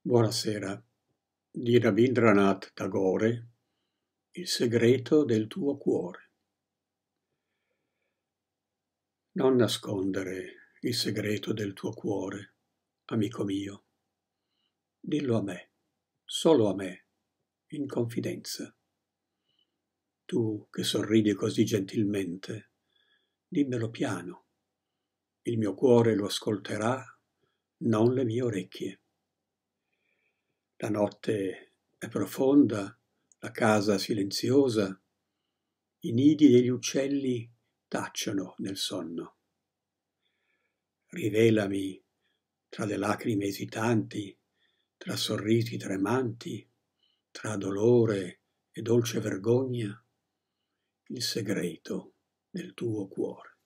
Buonasera. Di Rabindranath Tagore Il segreto del tuo cuore. Non nascondere il segreto del tuo cuore, amico mio. Dillo a me, solo a me, in confidenza. Tu che sorridi così gentilmente, dimmelo piano. Il mio cuore lo ascolterà, non le mie orecchie. La notte è profonda, la casa silenziosa, i nidi degli uccelli tacciono nel sonno. Rivelami tra le lacrime esitanti, tra sorrisi tremanti, tra dolore e dolce vergogna, il segreto del tuo cuore.